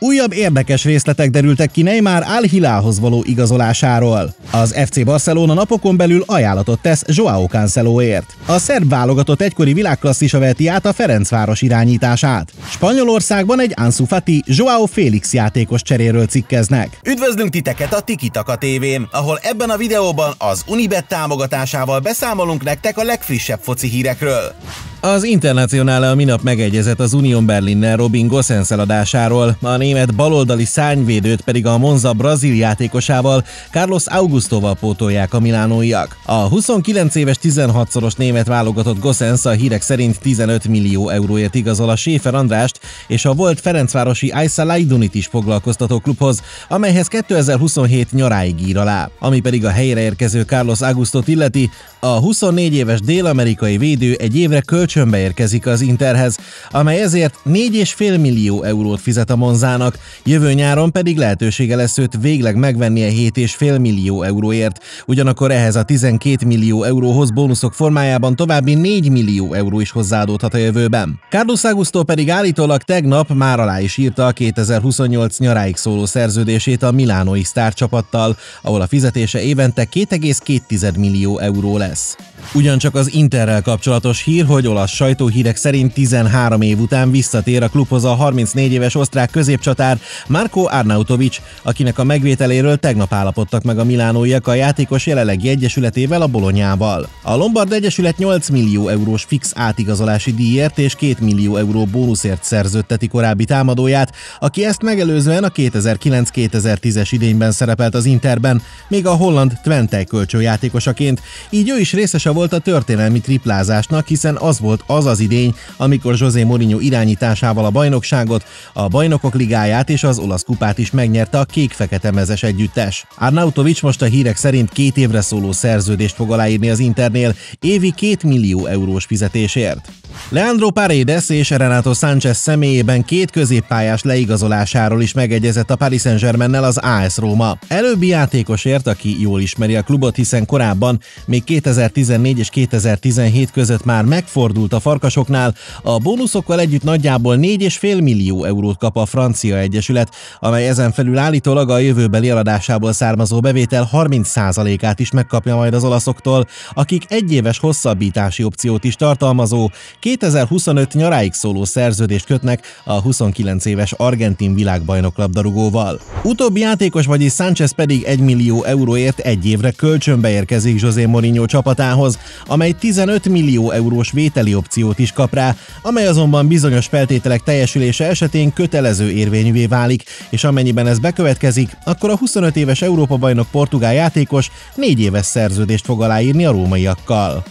Újabb érdekes részletek derültek ki Neymar Al Hilához való igazolásáról. Az FC Barcelona napokon belül ajánlatot tesz Joao Cancelóért. A szerb válogatott egykori világklasszisa veheti át a Ferencváros irányítását. Spanyolországban egy Ansu Fati, Joao Félix játékos cseréről cikkeznek. Üdvözlünk titeket a Tikitaka tévén, ahol ebben a videóban az Unibet támogatásával beszámolunk nektek a legfrissebb foci hírekről. Az Internacionále a minap megegyezett az Union Berlinnel Robin Gosens eladásáról. A német baloldali szányvédőt pedig a Monza brazil játékosával, Carlos Augustoval pótolják a milánóiak. A 29 éves 16-szoros német válogatott Gossens a hírek szerint 15 millió euróért igazol a Séfer Andrást és a volt Ferencvárosi Aysa Lajdunit is foglalkoztató klubhoz, amelyhez 2027 nyaráig ír alá. Ami pedig a helyre érkező Carlos Augustot illeti, a 24 éves dél-amerikai védő egy évre kölcsönbe érkezik az Interhez, amely ezért 4,5 millió eurót fizet a Monzán Attilának, jövő nyáron pedig lehetősége lesz őt végleg megvennie 7,5 millió euróért. Ugyanakkor ehhez a 12 millió euróhoz bónuszok formájában további 4 millió euró is hozzáadódhat a jövőben. Carlos Augusto pedig állítólag tegnap már alá is írta a 2028 nyaráig szóló szerződését a milánói sztárcsapattal, ahol a fizetése évente 2,2 millió euró lesz. Ugyancsak az Interrel kapcsolatos hír, hogy olasz sajtóhírek szerint 13 év után visszatér a klubhoz a 34 éves osztrák középcsatár Marko Arnautovic, akinek a megvételéről tegnap állapodtak meg a milánóiak a játékos jelenlegi egyesületével, a Bolonyával. A Lombard Egyesület 8 millió eurós fix átigazolási díjért és 2 millió euró bónuszért szerződteti korábbi támadóját, aki ezt megelőzően a 2009-2010-es idényben szerepelt az Interben, még a holland Twente kölcsőjátékosaként, így ő is részes fázisa volt a történelmi triplázásnak, hiszen az volt az az idény, amikor José Mourinho irányításával a bajnokságot, a bajnokok ligáját és az olasz kupát is megnyerte a kék-fekete mezes együttes. Arnautovics most a hírek szerint két évre szóló szerződést fog aláírni az Internél, évi 2 millió eurós fizetésért. Leandro Paredes és Renato Sánchez személyében két középpályás leigazolásáról is megegyezett a Paris saint germain az AS Róma. Előbbi játékosért, aki jól ismeri a klubot, hiszen korábban még 2010 2014 és 2017 között már megfordult a farkasoknál, a bónuszokkal együtt nagyjából 4,5 millió eurót kap a Francia Egyesület, amely ezen felül állítólag a jövőbeli eladásából származó bevétel 30%-át is megkapja majd az olaszoktól, akik egyéves hosszabbítási opciót is tartalmazó, 2025 nyaráig szóló szerződést kötnek a 29 éves argentin világbajnok labdarúgóval. Utóbbi játékos, vagyis Sánchez pedig 1 millió euróért egy évre kölcsönbe érkezik José Mourinho csapatához, Unióhoz, amely 15 millió eurós vételi opciót is kap rá, amely azonban bizonyos feltételek teljesülése esetén kötelező érvényűvé válik, és amennyiben ez bekövetkezik, akkor a 25 éves Európa-bajnok portugál játékos négy éves szerződést fog aláírni a rómaiakkal.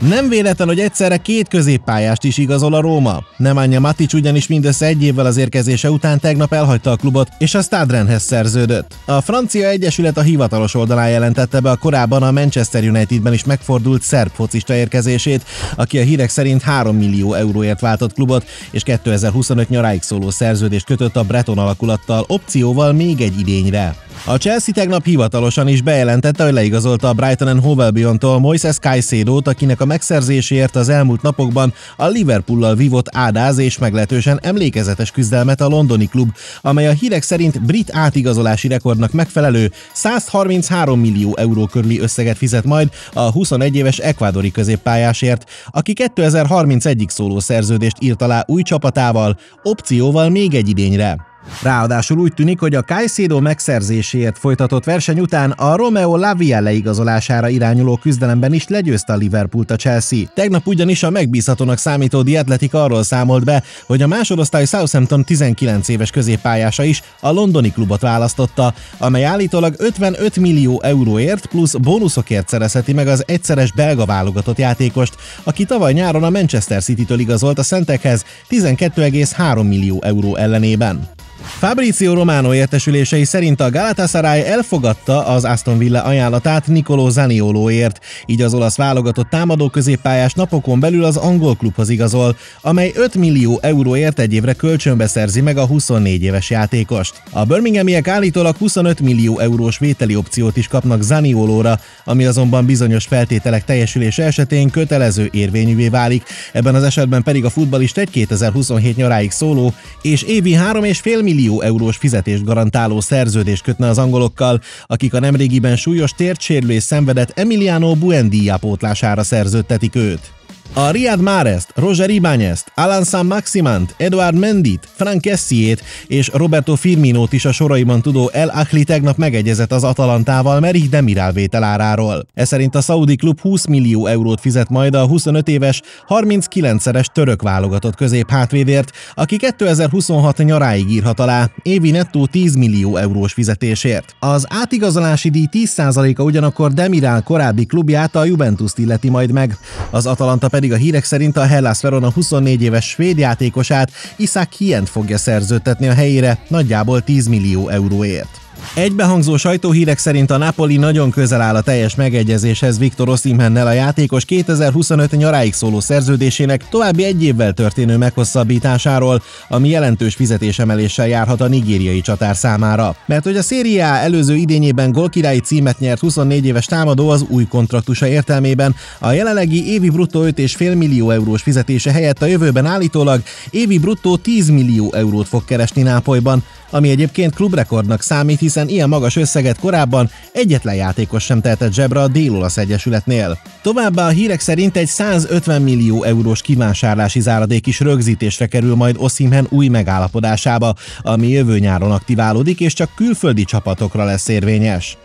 Nem véletlen, hogy egyszerre két középpályást is igazol a Róma. Nemanja Matic ugyanis mindössze egy évvel az érkezése után tegnap elhagyta a klubot, és a Stadrenhez szerződött. A francia egyesület a hivatalos oldalán jelentette be a korábban a Manchester Unitedben is megfordult szerb focista érkezését, aki a hírek szerint 3 millió euróért váltott klubot, és 2025 nyaráig szóló szerződést kötött a Breton alakulattal opcióval még egy idényre. A Chelsea tegnap hivatalosan is bejelentette, hogy leigazolta a Brighton and Hove Albion-tól Moises caicedo akinek a megszerzéséért az elmúlt napokban a Liverpool-lal vívott ádáz és meglehetősen emlékezetes küzdelmet a londoni klub, amely a hírek szerint brit átigazolási rekordnak megfelelő 133 millió euró körüli összeget fizet majd a 21 éves ekvádori középpályásért, aki 2031-ig szóló szerződést írt alá új csapatával, opcióval még egy idényre. Ráadásul úgy tűnik, hogy a Caicedo megszerzéséért folytatott verseny után a Romeo Lavia leigazolására irányuló küzdelemben is legyőzte a Liverpoolt a Chelsea. Tegnap ugyanis a megbízhatónak számító Diatletic arról számolt be, hogy a másodosztály Southampton 19 éves középpályása is a londoni klubot választotta, amely állítólag 55 millió euróért plusz bónuszokért szerezheti meg az egyszeres belga válogatott játékost, aki tavaly nyáron a Manchester City-től igazolt a Szentekhez 12,3 millió euró ellenében. Fabrizio Romano értesülései szerint a Galatasaray elfogadta az Aston Villa ajánlatát Nicolo Zaniolóért, így az olasz válogatott támadó középpályás napokon belül az angol klubhoz igazol, amely 5 millió euróért egy évre kölcsönbe szerzi meg a 24 éves játékost. A Birminghamiek állítólag 25 millió eurós vételi opciót is kapnak Zaniolóra, ami azonban bizonyos feltételek teljesülése esetén kötelező érvényűvé válik, ebben az esetben pedig a futbalist egy 2027 nyaráig szóló és évi 3,5 millió millió eurós fizetést garantáló szerződés kötne az angolokkal, akik a nemrégiben súlyos tértsérülés szenvedett Emiliano Buendia pótlására szerződtetik őt. A Riyad Márezt, Roger Ibányezt, Alan San Maximant, Eduard Mendit, Frank Kessiét és Roberto Firminót is a soraiban tudó El Akhli tegnap megegyezett az Atalantával Merih Demirál vételáráról. Ez szerint a saudi klub 20 millió eurót fizet majd a 25 éves, 39-szeres török válogatott hátvédért, aki 2026 nyaráig írhat alá, évi nettó 10 millió eurós fizetésért. Az átigazolási díj 10%-a ugyanakkor Demirál korábbi klubját a Juventus illeti majd meg. Az Atalanta pedig a hírek szerint a Hellas Verona 24 éves svéd játékosát Isak Hient fogja szerződtetni a helyére nagyjából 10 millió euróért. Egybehangzó sajtóhírek szerint a Napoli nagyon közel áll a teljes megegyezéshez Viktor Osimhennel a játékos 2025 nyaráig szóló szerződésének további egy évvel történő meghosszabbításáról, ami jelentős fizetésemeléssel járhat a nigériai csatár számára. Mert hogy a Serie A előző idényében gólkirályi címet nyert 24 éves támadó az új kontraktusa értelmében a jelenlegi évi bruttó 5,5 millió eurós fizetése helyett a jövőben állítólag évi bruttó 10 millió eurót fog keresni Nápolyban, ami egyébként klubrekordnak számít, hiszen ilyen magas összeget korábban egyetlen játékos sem tehetett zsebre a Dél-Olasz Egyesületnél. Továbbá a hírek szerint egy 150 millió eurós kivásárlási záradék is rögzítésre kerül majd Oszimhen új megállapodásába, ami jövő nyáron aktiválódik és csak külföldi csapatokra lesz érvényes.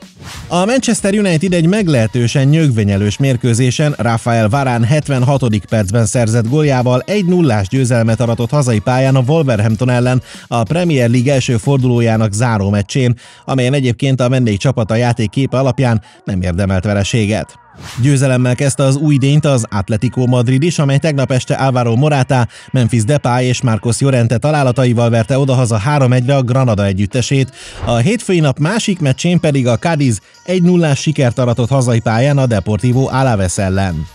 A Manchester United egy meglehetősen nyögvenyelős mérkőzésen Rafael Varán 76. percben szerzett góljával 1-0-ás győzelmet aratott hazai pályán a Wolverhampton ellen a Premier League első fordulójának záró meccsén, amelyen egyébként a vendégcsapata játék képe alapján nem érdemelt vereséget. Győzelemmel kezdte az új idényt az Atletico Madrid is, amely tegnap este Álvaro Morata, Memphis Depay és Marcos Llorente találataival verte odahaza 3-1-re a Granada együttesét. A hétfői nap másik meccsén pedig a Cádiz 1-0-ás sikert aratott hazai pályán a Deportivo Alaves ellen.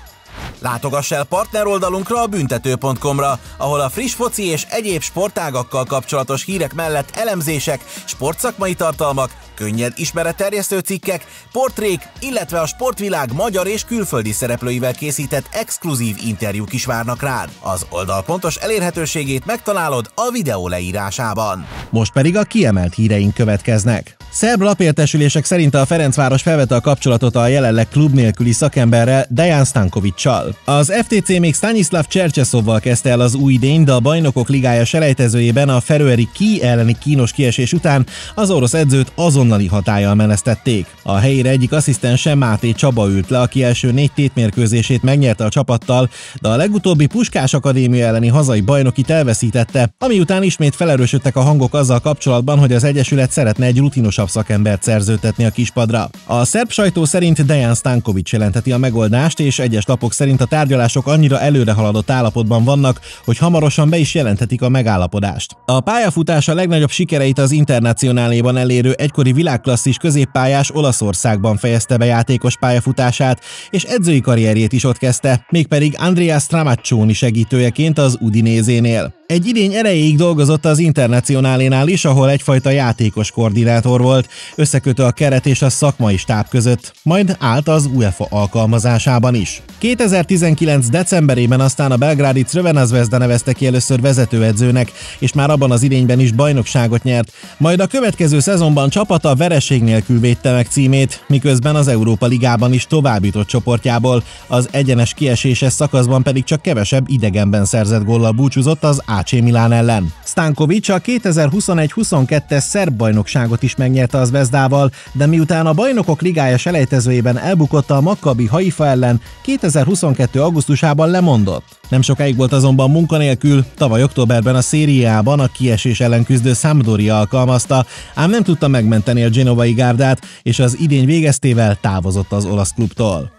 Látogass el partner oldalunkra a büntető.com-ra, ahol a friss foci és egyéb sportágakkal kapcsolatos hírek mellett elemzések, sportszakmai tartalmak, könnyed ismeretterjesztő cikkek, portrék, illetve a sportvilág magyar és külföldi szereplőivel készített exkluzív interjúk is várnak rád. Az oldal pontos elérhetőségét megtalálod a videó leírásában. Most pedig a kiemelt híreink következnek. Szerb lapértesülések szerint a Ferencváros felvette a kapcsolatot a jelenleg klub nélküli szakemberrel, Dejan Stankovicsal. Az FTC még Stanislav Csercseszovval kezdte el az új idény, de a Bajnokok Ligája selejtezőjében a Feröeri ki elleni kínos kiesés után az orosz edzőt azonnali hatájjal menesztették. A helyére egyik asszisztense Máté Csaba ült le, aki első négy tétmérkőzését megnyerte a csapattal, de a legutóbbi Puskás Akadémia elleni hazai bajnoki elveszítette, ami után ismét felerősödtek a hangok azzal kapcsolatban, hogy az Egyesület szeretne egy rutinosabb szakembert szerződtetni a kispadra. A szerb sajtó szerint Dejan Stankovic jelenteti a megoldást, és egyes lapok szerint a tárgyalások annyira előre haladott állapotban vannak, hogy hamarosan be is jelenthetik a megállapodást. A pályafutása legnagyobb sikereit az internacionáléban elérő egykori világklasszis középpályás Olaszországban fejezte be játékos pályafutását, és edzői karrierjét is ott kezdte, mégpedig Andreas Tramaccioni segítőjeként az Udinézénél. Egy idény erejéig dolgozott az Internacionálénál is, ahol egyfajta játékos koordinátor volt, összekötő a keret és a szakmai stáb között, majd állt az UEFA alkalmazásában is. 2019. decemberében aztán a belgrádi Crövenazvezda nevezte ki először vezetőedzőnek, és már abban az idényben is bajnokságot nyert, majd a következő szezonban csapata vereség nélkül védte meg címét, miközben az Európa Ligában is továbbított csoportjából, az egyenes kieséses szakaszban pedig csak kevesebb idegenben szerzett góllal búcsúzott az AC Milán ellen. Stankovic a 2021-22-es szerb bajnokságot is megnyerte az Vezdával, de miután a bajnokok ligája selejtezőjében elbukotta a Makkabi Haifa ellen, 2022. augusztusában lemondott. Nem sokáig volt azonban munkanélkül, tavaly októberben a szériában a kiesés ellen küzdő Sampdoria alkalmazta, ám nem tudta megmenteni a genovai gárdát, és az idény végeztével távozott az olasz klubtól.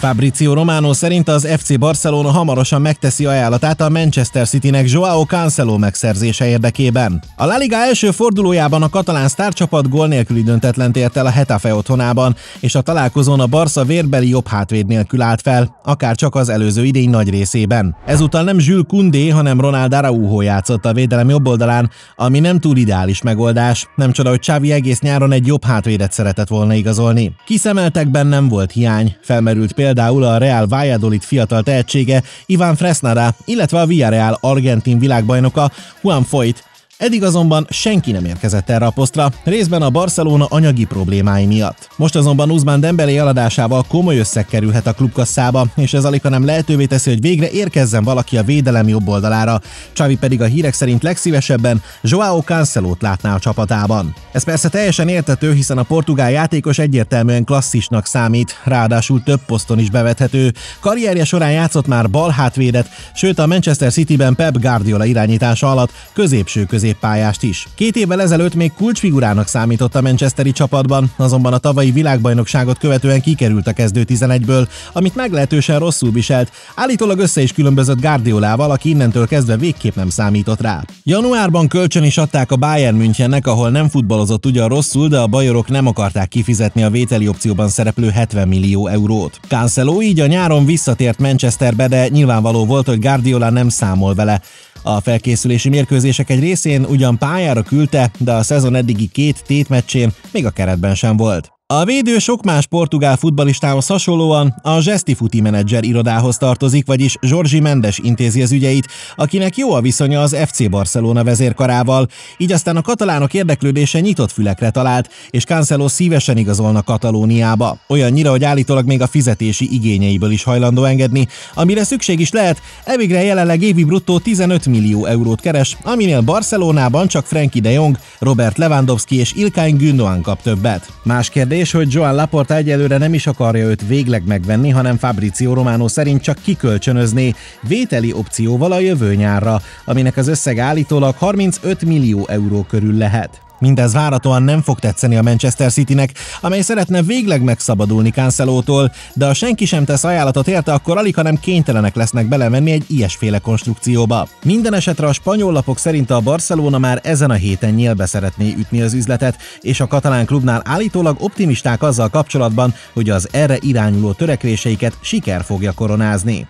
Fabrizio Romano szerint az FC Barcelona hamarosan megteszi ajánlatát a Manchester Citynek Joao Cancelo megszerzése érdekében. A La Liga első fordulójában a katalán sztárcsapat gól nélküli döntetlent ért el a Hetafe otthonában, és a találkozón a Barca vérbeli jobb hátvéd nélkül állt fel, akár csak az előző idény nagy részében. Ezúttal nem Jules Koundé, hanem Ronald Araujo játszott a védelem jobb oldalán, ami nem túl ideális megoldás. Nem csoda, hogy Xavi egész nyáron egy jobb hátvédet szeretett volna igazolni. Kiszemeltekben nem volt hiány, felmerült például például a Real Valladolid fiatal tehetsége Iván Fresnara, illetve a Villarreal argentin világbajnoka Juan Foyt, Eddig azonban senki nem érkezett erre a posztra, részben a Barcelona anyagi problémái miatt. Most azonban Uzman Dembélé eladásával komoly összeg kerülhet a klubkasszába, és ez alig nem lehetővé teszi, hogy végre érkezzen valaki a védelem jobb oldalára. Csavi pedig a hírek szerint legszívesebben Joao Cancelót látná a csapatában. Ez persze teljesen értető, hiszen a portugál játékos egyértelműen klasszisnak számít, ráadásul több poszton is bevethető. Karrierje során játszott már bal hátvédet, sőt a Manchester Cityben Pep Guardiola irányítása alatt középső közé középpályást is. Két évvel ezelőtt még kulcsfigurának számított a Manchesteri csapatban, azonban a tavalyi világbajnokságot követően kikerült a kezdő 11-ből, amit meglehetősen rosszul viselt, állítólag össze is különbözött Guardiolával, aki innentől kezdve végképp nem számított rá. Januárban kölcsön is adták a Bayern Münchennek, ahol nem futballozott ugyan rosszul, de a bajorok nem akarták kifizetni a vételi opcióban szereplő 70 millió eurót. Cancelo így a nyáron visszatért Manchesterbe, de nyilvánvaló volt, hogy Guardiola nem számol vele. A felkészülési mérkőzések egy részén ugyan pályára küldte, de a szezon eddigi két tétmeccsén még a keretben sem volt. A védő sok más portugál futbalistához hasonlóan a Zseszti Futi menedzser irodához tartozik, vagyis Zsorzsi Mendes intézi az ügyeit, akinek jó a viszonya az FC Barcelona vezérkarával, így aztán a katalánok érdeklődése nyitott fülekre talált, és Cancelo szívesen igazolna Katalóniába. Olyannyira, hogy állítólag még a fizetési igényeiből is hajlandó engedni, amire szükség is lehet, Evigre jelenleg évi bruttó 15 millió eurót keres, aminél Barcelonában csak Frankie de Jong, Robert Lewandowski és Ilkay Gündoğan kap többet. Más kérdés, és hogy Joan Laporta egyelőre nem is akarja őt végleg megvenni, hanem Fabrizio Romano szerint csak kikölcsönözné vételi opcióval a jövő nyárra, aminek az összeg állítólag 35 millió euró körül lehet. Mindez váratóan nem fog tetszeni a Manchester Citynek, amely szeretne végleg megszabadulni Cancelótól, de ha senki sem tesz ajánlatot érte, akkor alig, nem kénytelenek lesznek belemenni egy ilyesféle konstrukcióba. Minden esetre a spanyol lapok szerint a Barcelona már ezen a héten nyélbe szeretné ütni az üzletet, és a katalán klubnál állítólag optimisták azzal kapcsolatban, hogy az erre irányuló törekvéseiket siker fogja koronázni.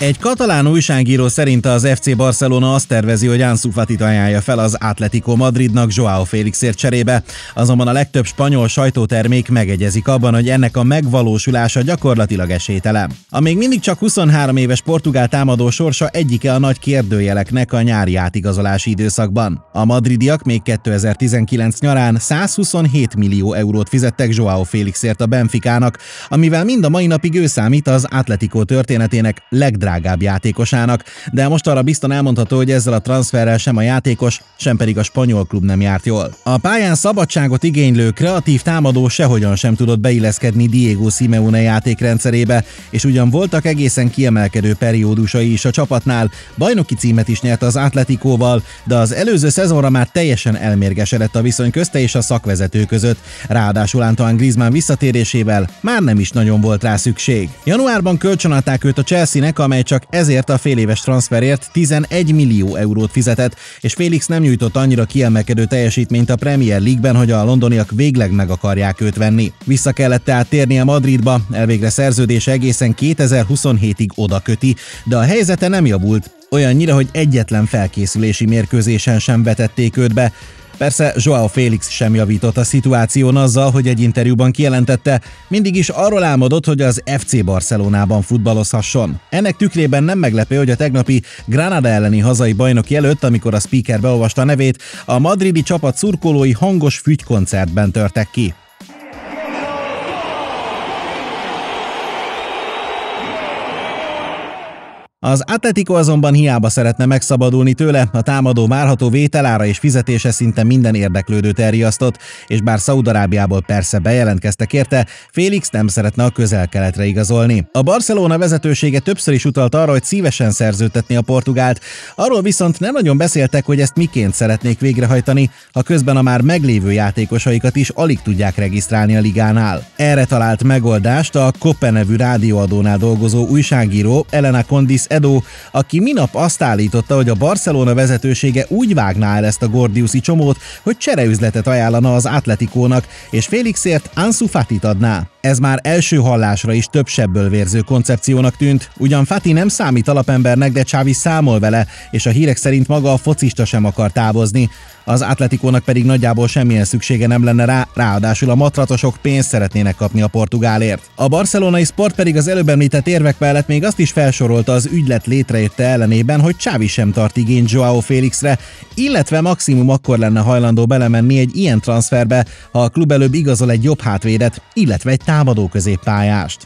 Egy katalán újságíró szerint az FC Barcelona azt tervezi, hogy Ansu Fatit ajánlja fel az Atletico Madridnak Joao Félixért cserébe, azonban a legtöbb spanyol sajtótermék megegyezik abban, hogy ennek a megvalósulása gyakorlatilag esélytelen. A még mindig csak 23 éves portugál támadó sorsa egyike a nagy kérdőjeleknek a nyári átigazolási időszakban. A madridiak még 2019 nyarán 127 millió eurót fizettek Joao Félixért a Benficának, amivel mind a mai napig ő számít az Atletico történetének legdrágább legdrágább játékosának, de most arra biztosan elmondható, hogy ezzel a transferrel sem a játékos, sem pedig a spanyol klub nem járt jól. A pályán szabadságot igénylő kreatív támadó sehogyan sem tudott beilleszkedni Diego Simeone játékrendszerébe, és ugyan voltak egészen kiemelkedő periódusai is a csapatnál, bajnoki címet is nyert az Atletikóval, de az előző szezonra már teljesen elmérgesedett a viszony közte és a szakvezető között, ráadásul Antoine Griezmann visszatérésével már nem is nagyon volt rá szükség. Januárban kölcsönadták őt a Chelsea-nek, amely amely csak ezért a féléves transferért 11 millió eurót fizetett, és Félix nem nyújtott annyira kiemelkedő teljesítményt a Premier League-ben, hogy a londoniak végleg meg akarják őt venni. Vissza kellett tehát térnie Madridba, elvégre szerződés egészen 2027-ig oda köti, de a helyzete nem javult, olyannyira, hogy egyetlen felkészülési mérkőzésen sem vetették őt be, Persze Joao Félix sem javított a szituáción azzal, hogy egy interjúban kijelentette, mindig is arról álmodott, hogy az FC Barcelonában futballozhasson. Ennek tükrében nem meglepő, hogy a tegnapi Granada elleni hazai bajnok előtt, amikor a speaker beolvasta a nevét, a madridi csapat szurkolói hangos fügykoncertben törtek ki. Az Atletico azonban hiába szeretne megszabadulni tőle, a támadó várható vételára és fizetése szinte minden érdeklődőt elriasztott, és bár Szaudarábiából persze bejelentkeztek érte, Félix nem szeretne a közel-keletre igazolni. A Barcelona vezetősége többször is utalt arra, hogy szívesen szerződtetni a portugált, arról viszont nem nagyon beszéltek, hogy ezt miként szeretnék végrehajtani, ha közben a már meglévő játékosaikat is alig tudják regisztrálni a ligánál. Erre talált megoldást a Kope nevű rádióadónál dolgozó újságíró Elena Condis Edo, aki minap azt állította, hogy a Barcelona vezetősége úgy vágná el ezt a Gordiusi csomót, hogy csereüzletet ajánlana az Atletikónak, és Félixért Ansu Fatit adná. Ez már első hallásra is több sebből vérző koncepciónak tűnt, ugyan Fati nem számít alapembernek, de Csávi számol vele, és a hírek szerint maga a focista sem akar távozni az Atletikónak pedig nagyjából semmilyen szüksége nem lenne rá, ráadásul a matratosok pénzt szeretnének kapni a portugálért. A barcelonai sport pedig az előbb említett érvek mellett még azt is felsorolta az ügylet létrejötte ellenében, hogy Csávi sem tart igényt Joao Félixre, illetve maximum akkor lenne hajlandó belemenni egy ilyen transferbe, ha a klub előbb igazol egy jobb hátvédet, illetve egy támadó középpályást.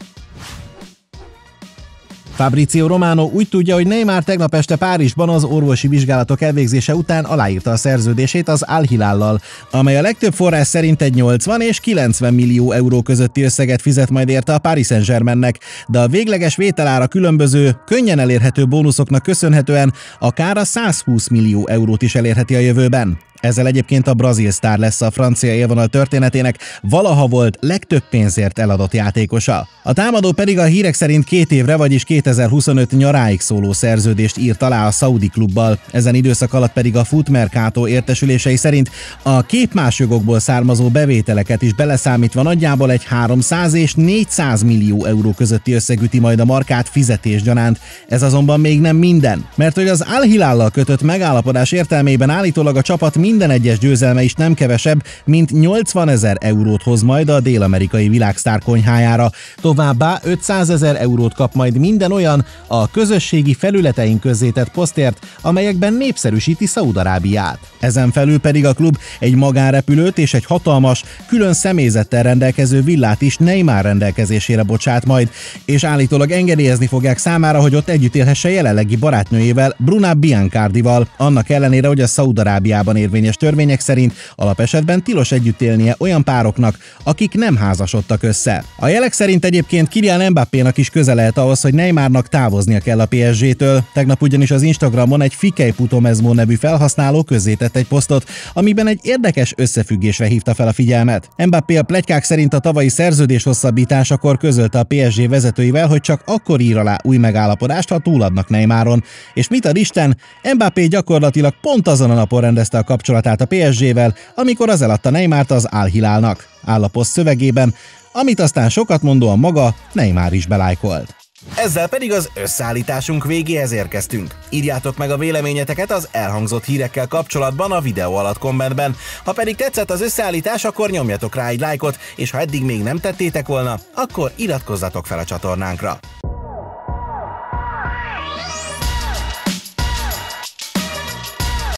Fabrizio Romano úgy tudja, hogy Neymar tegnap este Párizsban az orvosi vizsgálatok elvégzése után aláírta a szerződését az Alhilállal, amely a legtöbb forrás szerint egy 80 és 90 millió euró közötti összeget fizet majd érte a Paris Saint-Germainnek, de a végleges vételára különböző, könnyen elérhető bónuszoknak köszönhetően akár a 120 millió eurót is elérheti a jövőben. Ezzel egyébként a brazil sztár lesz a francia élvonal történetének valaha volt legtöbb pénzért eladott játékosa. A támadó pedig a hírek szerint két évre, vagyis 2025 nyaráig szóló szerződést írt alá a Saudi klubbal. Ezen időszak alatt pedig a futmerkátó értesülései szerint a képmásjogokból származó bevételeket is beleszámítva nagyjából egy 300 és 400 millió euró közötti összegüti majd a markát fizetésgyanánt. Ez azonban még nem minden, mert hogy az Al-Hilállal kötött megállapodás értelmében állítólag a csapat mind minden egyes győzelme is nem kevesebb, mint 80 ezer eurót hoz majd a dél-amerikai világsztár konyhájára. Továbbá 500 ezer eurót kap majd minden olyan a közösségi felületeink közzétett posztért, amelyekben népszerűsíti Szaudarábiát. Ezen felül pedig a klub egy magánrepülőt és egy hatalmas, külön személyzettel rendelkező villát is Neymar rendelkezésére bocsát majd, és állítólag engedélyezni fogják számára, hogy ott együtt élhesse jelenlegi barátnőjével, Bruna Biancardival, annak ellenére, hogy a Szaudarábiában érvényes érvényes törvények szerint alapesetben tilos együtt élnie olyan pároknak, akik nem házasodtak össze. A jelek szerint egyébként Kylian Mbappénak is köze lehet ahhoz, hogy Neymarnak távoznia kell a PSG-től. Tegnap ugyanis az Instagramon egy Fikei Putomezmo nevű felhasználó közzétett egy posztot, amiben egy érdekes összefüggésre hívta fel a figyelmet. Mbappé a plegykák szerint a tavalyi szerződés hosszabbításakor közölte a PSG vezetőivel, hogy csak akkor ír alá új megállapodást, ha túladnak Neymaron. És mit ad Isten? Mbappé gyakorlatilag pont azon a napon rendezte a kapcsolatot kapcsolatát a PSG-vel, amikor az eladta Neymárt az Álhilálnak, áll a poszt szövegében, amit aztán sokat mondóan maga Neymár is belájkolt. Ezzel pedig az összeállításunk végéhez érkeztünk. Írjátok meg a véleményeteket az elhangzott hírekkel kapcsolatban a videó alatt kommentben. Ha pedig tetszett az összeállítás, akkor nyomjatok rá egy lájkot, és ha eddig még nem tettétek volna, akkor iratkozzatok fel a csatornánkra.